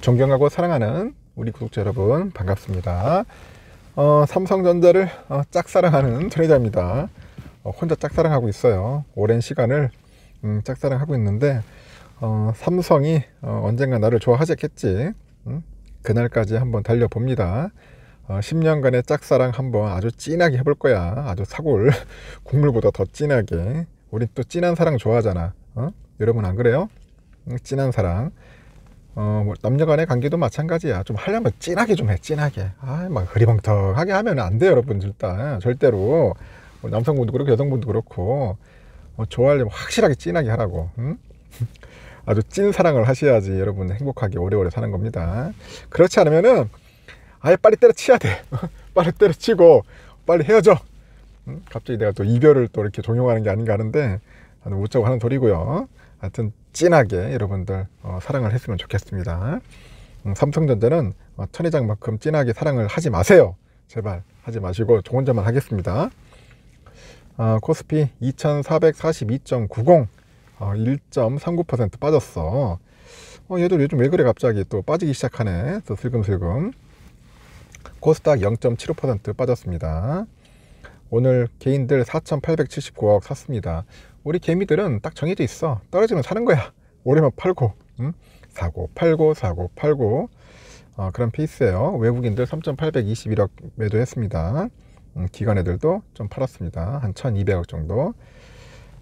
존경하고 사랑하는 우리 구독자 여러분 반갑습니다. 어, 삼성전자를 어, 짝사랑하는 트레이더입니다. 어, 혼자 짝사랑하고 있어요. 오랜 시간을 음, 짝사랑하고 있는데 어, 삼성이 어, 언젠가 나를 좋아하겠지. 음? 그날까지 한번 달려봅니다. 10년간의 어, 짝사랑 한번 아주 진하게 해볼 거야. 아주 사골 국물보다 더 진하게. 우린 또 진한 사랑 좋아하잖아. 여러분 안 그래요? 음, 진한 사랑. 어, 뭐 남녀 간의 관계도 마찬가지야. 좀 하려면 진하게 좀 해, 진하게. 아, 막흐리멍텅하게 하면 안 돼요, 여러분. 들 일단, 절대로. 뭐 남성분도 그렇고, 여성분도 그렇고, 뭐 좋아하려면 확실하게 진하게 하라고. 응? 아주 찐 사랑을 하셔야지 여러분 행복하게 오래오래 사는 겁니다. 그렇지 않으면은 아예 빨리 때려치야 돼. 빨리 때려치고, 빨리 헤어져. 응? 갑자기 내가 또 이별을 또 이렇게 종용하는 게 아닌가 하는데, 아는 자고 하는 소리고요. 하여튼 진하게 여러분들 어, 사랑을 했으면 좋겠습니다 음, 삼성전자는 어, 천의장만큼 진하게 사랑을 하지 마세요 제발 하지 마시고 좋은 점만 하겠습니다 아, 어, 코스피 2442.90 어, 1.39% 빠졌어 어, 얘들 요즘 왜 그래 갑자기 또 빠지기 시작하네 또 슬금슬금 코스닥 0.75% 빠졌습니다 오늘 개인들 4,879억 샀습니다. 우리 개미들은 딱 정해져 있어. 떨어지면 사는 거야. 오르만 팔고, 응? 사고, 팔고, 사고, 팔고. 어, 그런 페이스예요. 외국인들 3,821억 매도했습니다. 음, 기관애들도 좀 팔았습니다. 한 1,200억 정도.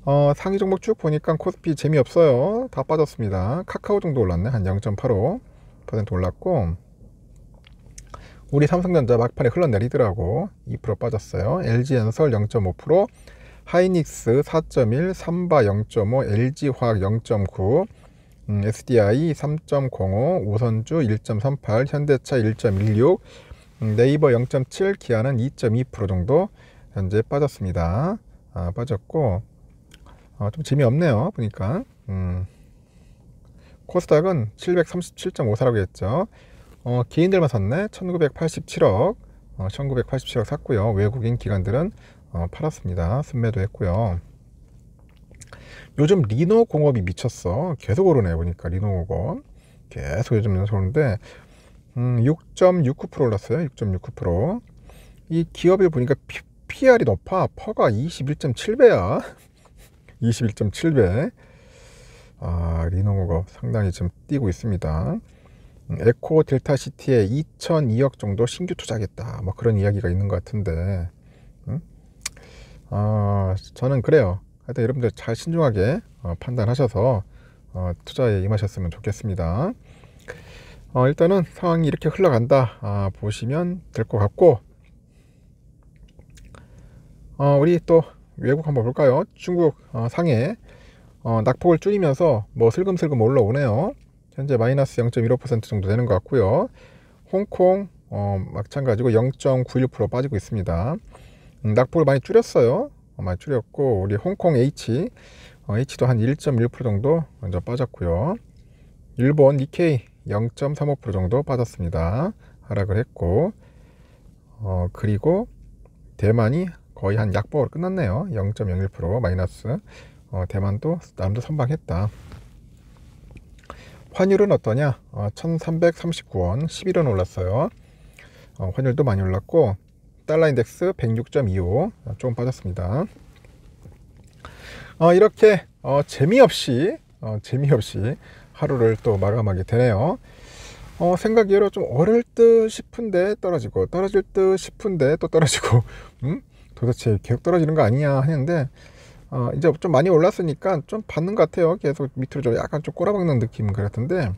어, 상위 종목 쭉 보니까 코스피 재미없어요. 다 빠졌습니다. 카카오 정도 올랐네. 한 0.85% 올랐고 우리 삼성전자 막판에 흘러내리더라고 2% 빠졌어요 l g 연설0.5% 하이닉스 4.1 삼바 0.5 LG화학 0.9 음, SDI 3.05 우선주 1.38 현대차 1.16 음, 네이버 0.7 기아는 2.2% 정도 현재 빠졌습니다 아, 빠졌고 아, 좀 재미없네요 보니까 음. 코스닥은 737.54라고 했죠 어, 기인들만 샀네. 1987억, 어, 1987억 샀고요. 외국인 기관들은 어, 팔았습니다. 순매도 했고요. 요즘 리노 공업이 미쳤어. 계속 오르네 보니까 리노 공업 계속 요즘 연속 오는데 음, 6.69% 올랐어요. 6.69%. 이 기업을 보니까 피, PR이 높아. 퍼가 21.7배야. 21.7배. 아, 리노공업 상당히 지금 뛰고 있습니다. 에코 델타 시티에 2,002억 정도 신규 투자겠다. 뭐 그런 이야기가 있는 것 같은데, 음? 어, 저는 그래요. 하여튼 여러분들 잘 신중하게 어, 판단하셔서 어, 투자에 임하셨으면 좋겠습니다. 어, 일단은 상황이 이렇게 흘러간다 아, 보시면 될 것 같고 어, 우리 또 외국 한번 볼까요? 중국 어, 상해 어, 낙폭을 줄이면서 뭐 슬금슬금 올라오네요. 현재 마이너스 0.15% 정도 되는 것 같고요. 홍콩 어, 마찬가지고 0.91% 빠지고 있습니다. 음, 낙폭을 많이 줄였어요. 어, 많이 줄였고 우리 홍콩 H 어, H도 한1.1% 정도 먼저 빠졌고요. 일본 니케이 0.35% 정도 빠졌습니다. 하락을 했고 어, 그리고 대만이 거의 한 약보로 끝났네요. 0.01% 마이너스 어, 대만도 남도 선방했다. 환율은 어떠냐? 어, 1339원 11원 올랐어요. 어, 환율도 많이 올랐고 달러 인덱스 106.25 어, 조금 빠졌습니다. 어, 이렇게 어, 재미없이 어, 재미없이 하루를 또 마감하게 되네요. 어, 생각 외로좀 어릴 듯 싶은데 떨어지고 떨어질 듯 싶은데 또 떨어지고 음? 도대체 계속 떨어지는 거 아니냐 했는데 어, 이제 좀 많이 올랐으니까 좀 받는 것 같아요. 계속 밑으로 좀 약간 좀 꼬라박는 느낌 그랬던데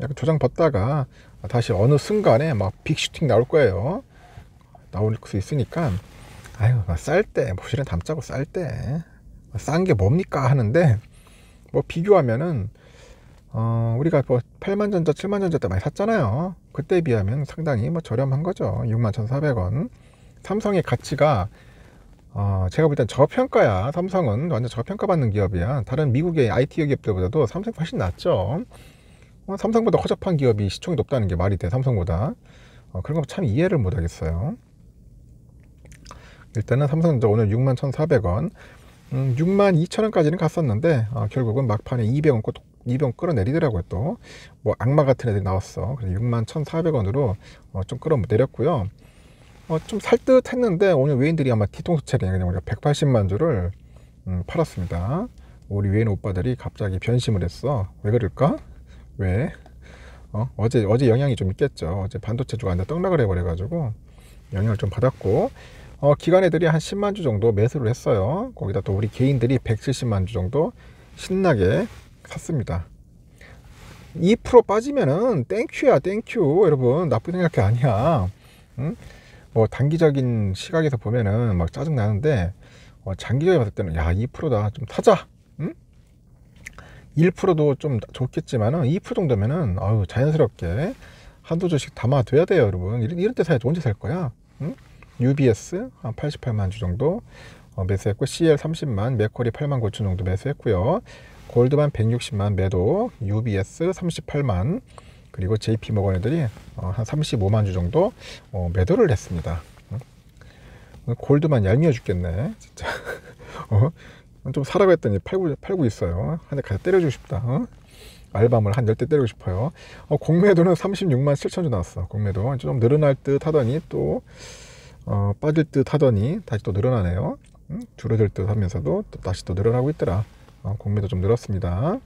약간 조장 벗다가 다시 어느 순간에 막 빅슈팅 나올 거예요. 나올 수 있으니까 아유 쌀때 모시는담자고쌀 때 싼게 뭐 뭡니까 하는데 뭐 비교하면은 어, 우리가 뭐 8만 전자, 7만 전자 때 많이 샀잖아요. 그때 비하면 상당히 뭐 저렴한 거죠. 6만 1,400원. 삼성의 가치가 어, 제가 볼 땐 저평가야 삼성은 완전 저평가받는 기업이야 다른 미국의 IT 기업들보다도 삼성이 훨씬 낫죠 어, 삼성보다 허접한 기업이 시총이 높다는 게 말이 돼 삼성보다 어, 그런 거 참 이해를 못 하겠어요 일단은 삼성은자 오늘 6만 1,400원 음, 6만 2천원까지는 갔었는데 어, 결국은 막판에 200원 꼭 200원 끌어내리더라고요 또뭐 악마 같은 애들이 나왔어 그래서 6만 1,400원으로 어, 좀 끌어내렸고요 어, 좀 살 듯 했는데 오늘 외인들이 아마 뒤통수 차례 그냥 우리 180만 주를 음, 팔았습니다 우리 외인 오빠들이 갑자기 변심을 했어 왜 그럴까? 왜? 어, 어제 어제 영향이 좀 있겠죠 어제 반도체주가 완전 떡락을 해버려 가지고 영향을 좀 받았고 어, 기관애들이 한 10만 주 정도 매수를 했어요 거기다 또 우리 개인들이 170만 주 정도 신나게 샀습니다 2% 빠지면은 땡큐야 땡큐 여러분 나쁜 생각해 아니야 응? 뭐 단기적인 시각에서 보면은 막 짜증 나는데 어, 장기적에 봤을 때는 야 2%다 좀 사자 응? 1%도 좀 좋겠지만은 2% 정도면은 아유 자연스럽게 한두 주씩 담아둬야 돼요 여러분 이런, 이런 때 사야지 언제 살 거야 응? UBS 한 88만 주 정도 어, 매수했고 CL 30만 메코리 8만 9천 정도 매수했고요 골드만 160만 매도 UBS 38만 그리고 JP 모건 애들이 어, 한 35만 주 정도 어, 매도를 했습니다. 어? 골드만 얄미워 죽겠네, 진짜. 어? 좀 사라고 했더니 팔고, 팔고 있어요. 한 대 가서 때려주고 싶다. 어? 알밤을 한열대 때리고 싶어요. 어, 공매도는 36만 7천 주 나왔어. 공매도. 좀 늘어날 듯 하더니 또, 어, 빠질 듯 하더니 다시 또 늘어나네요. 응? 줄어들 듯 하면서도 또 다시 또 늘어나고 있더라. 어, 공매도 좀 늘었습니다.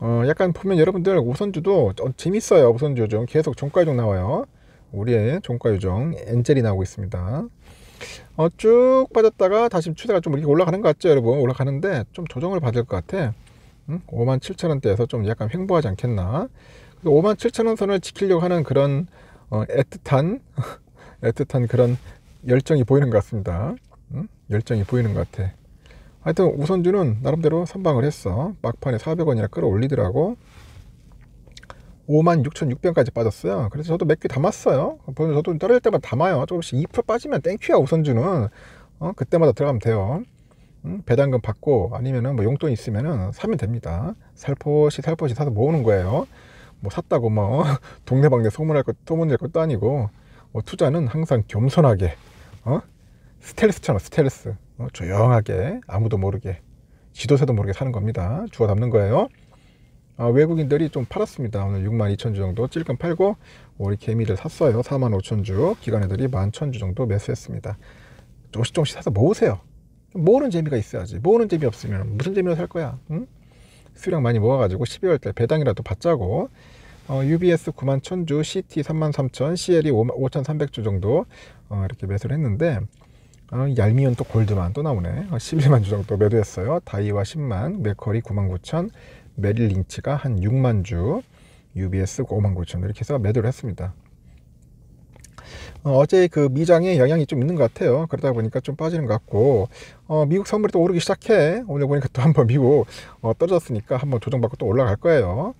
어, 약간 보면 여러분들 우선주도 어, 재밌어요. 우선주 요즘 계속 종가 요정 나와요. 우리의 종가 요정 엔젤이 나오고 있습니다. 어, 쭉 빠졌다가 다시 추세가 좀 이렇게 올라가는 것 같죠, 여러분? 올라가는데 좀 조정을 받을 것 같아. 응? 5만 7천 원대에서 좀 약간 횡보하지 않겠나? 5만 7천 원 선을 지키려고 하는 그런 어, 애틋한 애틋한 그런 열정이 보이는 것 같습니다. 응? 열정이 보이는 것 같아. 하여튼 우선주는 나름대로 선방을 했어. 막판에 400원이나 끌어올리더라고. 56,600원까지 빠졌어요. 그래서 저도 몇 개 담았어요. 보면 저도 떨어질 때마다 담아요. 조금씩 2% 빠지면 땡큐야 우선주는. 어? 그때마다 들어가면 돼요. 음? 배당금 받고 아니면뭐 용돈 있으면 사면 됩니다. 살포시 살포시 사서 모으는 거예요. 뭐 샀다고 뭐 동네방네 소문할 것 소문낼 것도 아니고 뭐 투자는 항상 겸손하게 어? 스텔스처럼 스텔스 어, 조용하게 아무도 모르게 지도사도 모르게 사는 겁니다 주워 담는 거예요 아, 외국인들이 좀 팔았습니다 오늘 6만 2천주 정도 찔끔 팔고 우리 개미를 샀어요 4만 5천주 기관애들이 1만 1천주 정도 매수했습니다 조금씩 조금씩 사서 모으세요 모으는 재미가 있어야지 모으는 재미 없으면 무슨 재미로 살 거야 응? 수량 많이 모아가지고 12월 달 배당이라도 받자고 어, UBS 9만 1000주, CT 3만 3000, CL이 5 5300주 정도 어, 이렇게 매수를 했는데 아, 얄미운 또 골드만 또 나오네. 11만 주 정도 매도했어요. 다이와 10만, 메커리 9만 9천, 메릴 링치가한 6만 주, UBS 5만 9천 이렇게 해서 매도를 했습니다. 어, 제그 미장에 영향이 좀 있는 것 같아요. 그러다 보니까 좀 빠지는 것 같고 어, 미국 선물이 또 오르기 시작해. 오늘 보니까 또 한번 미국 어, 떨어졌으니까 한번 조정받고 또 올라갈 거예요.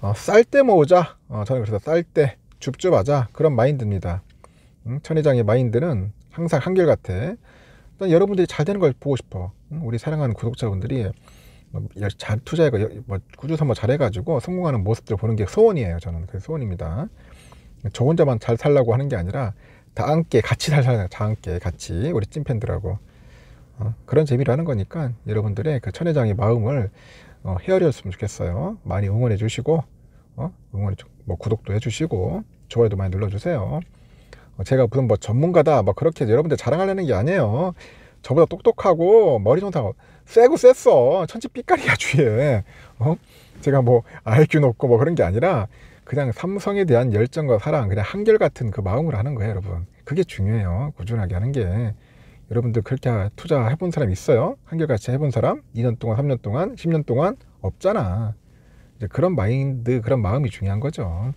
어, 쌀때 모으자. 어, 저는 그래서 쌀 때 줍줍하자 그런 마인드입니다. 음, 천회장의 마인드는 항상 한결같아. 난 여러분들이 잘 되는 걸 보고 싶어. 우리 사랑하는 구독자분들이 잘 뭐 투자해가 뭐 꾸준히 뭐 잘해가지고 성공하는 모습들 보는 게 소원이에요. 저는 그 소원입니다. 저 혼자만 잘 살라고 하는 게 아니라 다 함께 같이 살자, 다 함께 같이 우리 찐팬들하고 어, 그런 재미로하는 거니까 여러분들의 그 천회장의 마음을 어, 헤아렸으면 좋겠어요. 많이 응원해 주시고 어? 응원해 뭐 구독도 해주시고 좋아요도 많이 눌러주세요. 뭐 제가 무슨 뭐 전문가다 막 뭐 그렇게 여러분들 자랑하려는 게 아니에요 저보다 똑똑하고 머리 정상 세고 쎘어 천지 빛깔이야 주위에 어? 제가 뭐 IQ 높고 뭐 그런 게 아니라 그냥 삼성에 대한 열정과 사랑 그냥 한결같은 그 마음으로 하는 거예요 여러분 그게 중요해요 꾸준하게 하는 게 여러분들 그렇게 투자해 본 사람 있어요? 한결같이 해 본 사람? 2년 동안 3년 동안 10년 동안 없잖아 이제 그런 마인드 그런 마음이 중요한 거죠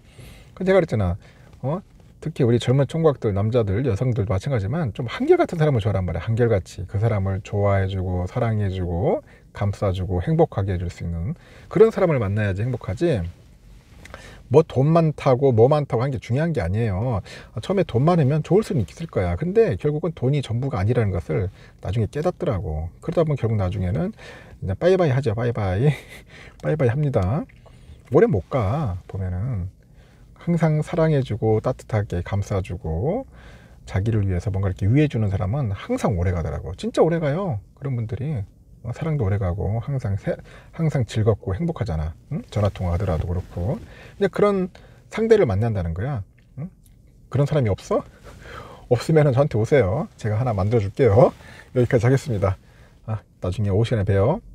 그 제가 그랬잖아 어? 특히 우리 젊은 총각들, 남자들, 여성들 마찬가지지만 좀 한결같은 사람을 좋아란 말이야. 한결같이 그 사람을 좋아해주고 사랑해주고 감싸주고 행복하게 해줄 수 있는 그런 사람을 만나야지 행복하지. 뭐 돈 많다고 뭐 많다고 하는 게 중요한 게 아니에요. 처음에 돈 많으면 좋을 수는 있을 거야. 근데 결국은 돈이 전부가 아니라는 것을 나중에 깨닫더라고. 그러다 보면 결국 나중에는 그냥 빠이빠이 하죠. 빠이빠이. 빠이빠이 합니다. 오래 못 가. 보면은. 항상 사랑해주고 따뜻하게 감싸주고 자기를 위해서 뭔가 이렇게 위해주는 사람은 항상 오래 가더라고. 진짜 오래 가요. 그런 분들이 어, 사랑도 오래 가고 항상 새, 항상 즐겁고 행복하잖아. 응? 전화 통화하더라도 그렇고. 근데 그런 상대를 만난다는 거야. 응? 그런 사람이 없어? 없으면 저한테 오세요. 제가 하나 만들어 줄게요. 여기까지 하겠습니다. 아, 나중에 오시간에 봬요.